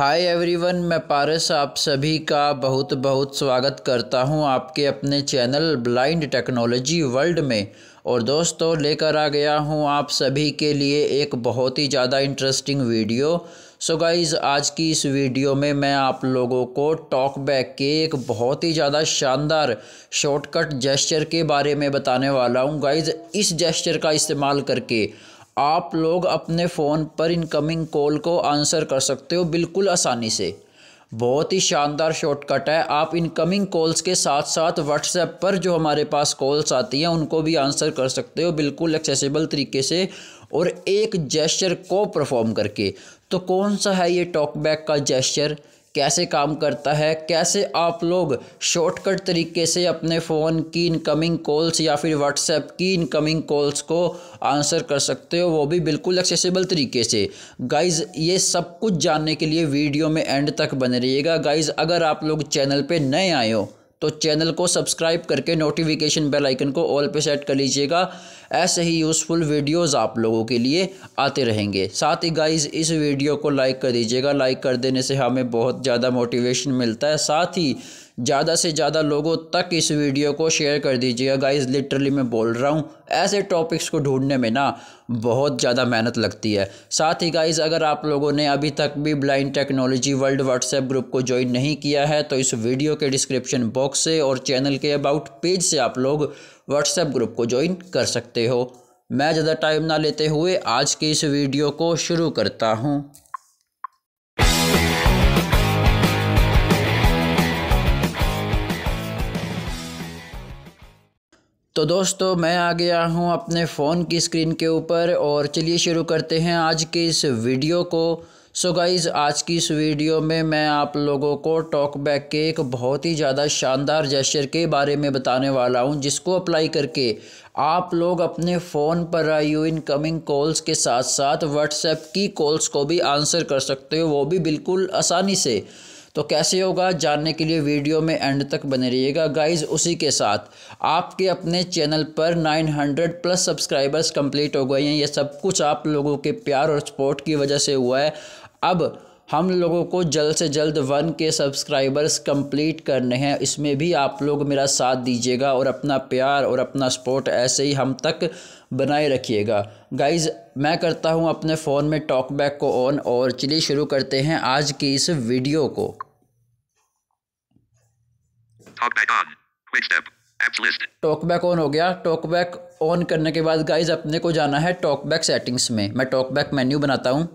Hi everyone मैं पारस आप सभी का बहुत बहुत स्वागत करता हूं आपके अपने चैनल ब्लाइंड टेक्नोलॉजी वर्ल्ड में और दोस्तों लेकर आ गया हूं आप सभी के लिए एक बहुत ही ज़्यादा interesting video so so guys आज की इस वीडियो में मैं आप लोगों को टॉक बैक के एक बहुत ही ज़्यादा शानदार शॉर्टकट जेस्चर के बारे में बताने वाला हूँ गाइज़ इस जेस्चर का इस्तेमाल करके आप लोग अपने फ़ोन पर इनकमिंग कॉल को आंसर कर सकते हो बिल्कुल आसानी से बहुत ही शानदार शॉर्टकट है आप इनकमिंग कॉल्स के साथ साथ व्हाट्सएप पर जो हमारे पास कॉल्स आती हैं उनको भी आंसर कर सकते हो बिल्कुल एक्सेसिबल तरीके से और एक जेस्चर को परफॉर्म करके तो कौन सा है ये टॉकबैक का जेस्चर कैसे काम करता है कैसे आप लोग शॉर्टकट तरीके से अपने फ़ोन की इनकमिंग कॉल्स या फिर व्हाट्सएप की इनकमिंग कॉल्स को आंसर कर सकते हो वो भी बिल्कुल एक्सेसिबल तरीके से गाइज़ ये सब कुछ जानने के लिए वीडियो में एंड तक बने रहिएगा गाइज़ अगर आप लोग चैनल पर नए आए हो तो चैनल को सब्सक्राइब करके नोटिफिकेशन बेल आइकन को ऑल पे सेट कर लीजिएगा ऐसे ही यूज़फुल वीडियोस आप लोगों के लिए आते रहेंगे साथ ही गाइस इस वीडियो को लाइक कर दीजिएगा लाइक कर देने से हमें बहुत ज़्यादा मोटिवेशन मिलता है साथ ही ज़्यादा से ज़्यादा लोगों तक इस वीडियो को शेयर कर दीजिएगा गाइस लिटरली मैं बोल रहा हूँ ऐसे टॉपिक्स को ढूंढने में ना बहुत ज़्यादा मेहनत लगती है साथ ही गाइस अगर आप लोगों ने अभी तक भी blind technology world WhatsApp group को ज्वाइन नहीं किया है तो इस वीडियो के डिस्क्रिप्शन बॉक्स से और चैनल के अबाउट पेज से आप लोग व्हाट्सएप ग्रुप को ज्वाइन कर सकते हो मैं ज़्यादा टाइम ना लेते हुए आज की इस वीडियो को शुरू करता हूँ तो दोस्तों मैं आ गया हूँ अपने फ़ोन की स्क्रीन के ऊपर और चलिए शुरू करते हैं आज के इस वीडियो को सो so गाइज़ आज की इस वीडियो में मैं आप लोगों को टॉक बैक के एक बहुत ही ज़्यादा शानदार जेस्चर के बारे में बताने वाला हूँ जिसको अप्लाई करके आप लोग अपने फ़ोन पर आई हुई इनकमिंग कॉल्स के साथ साथ व्हाट्सएप की कॉल्स को भी आंसर कर सकते हो वो भी बिल्कुल आसानी से तो कैसे होगा जानने के लिए वीडियो में एंड तक बने रहिएगा गाइज उसी के साथ आपके अपने चैनल पर 900 प्लस सब्सक्राइबर्स कंप्लीट हो गए हैं ये सब कुछ आप लोगों के प्यार और सपोर्ट की वजह से हुआ है अब हम लोगों को जल्द से जल्द वन के सब्सक्राइबर्स कंप्लीट करने हैं इसमें भी आप लोग मेरा साथ दीजिएगा और अपना प्यार और अपना सपोर्ट ऐसे ही हम तक बनाए रखिएगा गाइज मैं करता हूँ अपने फ़ोन में टॉकबैक को ऑन और चलिए शुरू करते हैं आज की इस वीडियो को टॉकबैक ऑन हो गया टॉकबैक ऑन करने के बाद गाइज अपने को जाना है टॉकबैक सेटिंग्स में मैं टॉकबैक मेन्यू बनाता हूँ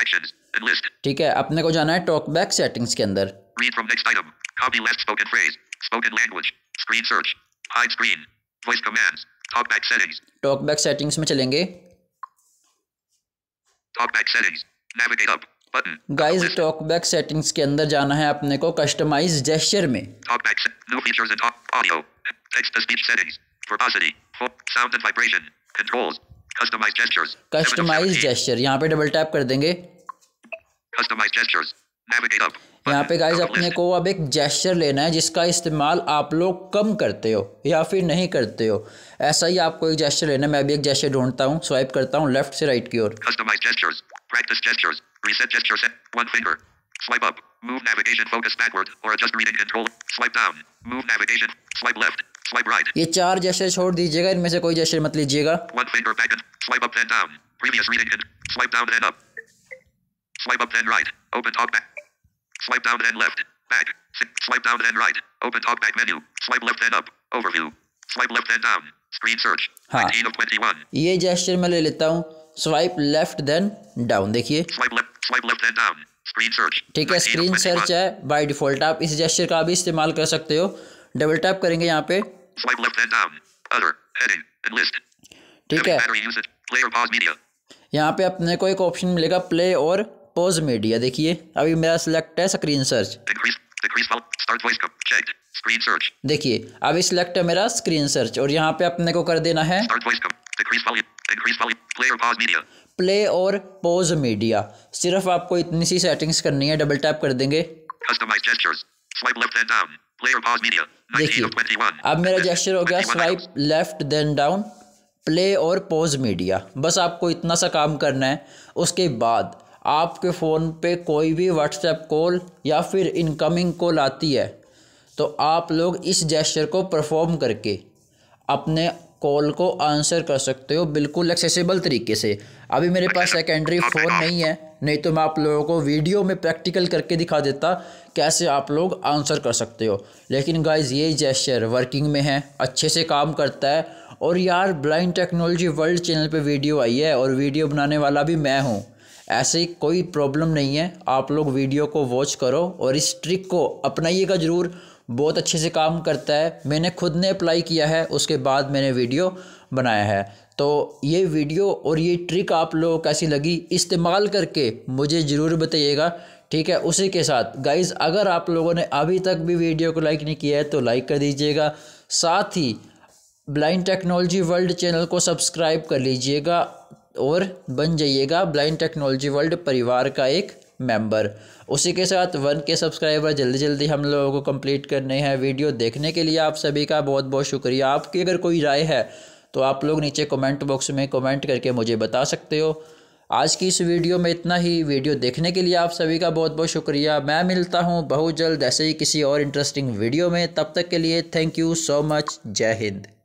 Actions. Enlist. ठीक है अपने को जाना है टॉकबैक सेटिंग्स के अंदर Read from next item. Copy last spoken phrase. Spoken language. Screen search. Hide screen. Voice commands. Talkback settings. Talkback settings में चलेंगे. Talkback settings. Navigate up. Guys talkback settings के अंदर जाना है अपने को कस्टमाइज जेस्चर में talkback, no features and audio, text to speech settings, verbosity, sound and vibration, controls, customize customize gesture यहाँ पे डबल टैप कर देंगे कस्टमाइज यहाँ पे गाइज अपने को अब एक जेस्चर लेना है जिसका इस्तेमाल आप लोग कम करते हो या फिर नहीं करते हो ऐसा ही आपको एक जेस्चर लेना है मैं भी एक जेस्चर ढूंढता हूँ स्वाइप करता हूँ लेफ्ट से राइट की ओर Move navigation focus backward or adjust reading control. Swipe down. Move navigation. Swipe left. right. ये चार जैसे छोड़ दीजिएगा इनमें से कोई जैसे मत लीजिएगा ये जेस्टर मैं ले लेता हूँ स्वाइप लेफ्ट देन डाउन देखिए ठीक है स्क्रीन सर्च है बाय डिफॉल्ट आप इस जेस्टर का भी इस्तेमाल कर सकते हो डबल टैप करेंगे यहाँ पे ठीक है यहाँ पे अपने को एक ऑप्शन मिलेगा प्ले और पोज मीडिया देखिए अभी मेरा सिलेक्ट है स्क्रीन सर्च देखिए अभी सिलेक्ट है मेरा स्क्रीन सर्च और यहाँ पे अपने को कर देना है प्ले और पोज मीडिया सिर्फ आपको इतनी सी सेटिंग्स करनी है डबल टैप कर देंगे देखिए अब मेरा जेस्टर हो गया swipe left then down play और पॉज मीडिया बस आपको इतना सा काम करना है उसके बाद आपके फ़ोन पे कोई भी व्हाट्सएप कॉल या फिर इनकमिंग कॉल आती है तो आप लोग इस जेस्चर को परफॉर्म करके अपने कॉल को आंसर कर सकते हो बिल्कुल एक्सेसिबल तरीके से अभी मेरे पास सेकेंडरी फ़ोन नहीं है नहीं तो मैं आप लोगों को वीडियो में प्रैक्टिकल करके दिखा देता कैसे आप लोग आंसर कर सकते हो लेकिन गाइज ये जेस्चर वर्किंग में है अच्छे से काम करता है और यार ब्लाइंड टेक्नोलॉजी वर्ल्ड चैनल पे वीडियो आई है और वीडियो बनाने वाला भी मैं हूँ ऐसे कोई प्रॉब्लम नहीं है आप लोग वीडियो को वॉच करो और इस ट्रिक को अपनाइएगा ज़रूर बहुत अच्छे से काम करता है मैंने खुद ने अप्लाई किया है उसके बाद मैंने वीडियो बनाया है तो ये वीडियो और ये ट्रिक आप लोगों को कैसी लगी इस्तेमाल करके मुझे ज़रूर बताइएगा ठीक है उसी के साथ गाइज़ अगर आप लोगों ने अभी तक भी वीडियो को लाइक नहीं किया है तो लाइक कर दीजिएगा साथ ही ब्लाइंड टेक्नोलॉजी वर्ल्ड चैनल को सब्सक्राइब कर लीजिएगा और बन जाइएगा ब्लाइंड टेक्नोलॉजी वर्ल्ड परिवार का एक मेंबर उसी के साथ वन के सब्सक्राइबर जल्दी जल्दी हम लोगों को कंप्लीट करने हैं वीडियो देखने के लिए आप सभी का बहुत बहुत शुक्रिया आपकी अगर कोई राय है तो आप लोग नीचे कमेंट बॉक्स में कमेंट करके मुझे बता सकते हो आज की इस वीडियो में इतना ही वीडियो देखने के लिए आप सभी का बहुत बहुत शुक्रिया मैं मिलता हूँ बहुत जल्द ऐसे ही किसी और इंटरेस्टिंग वीडियो में तब तक के लिए थैंक यू सो मच जय हिंद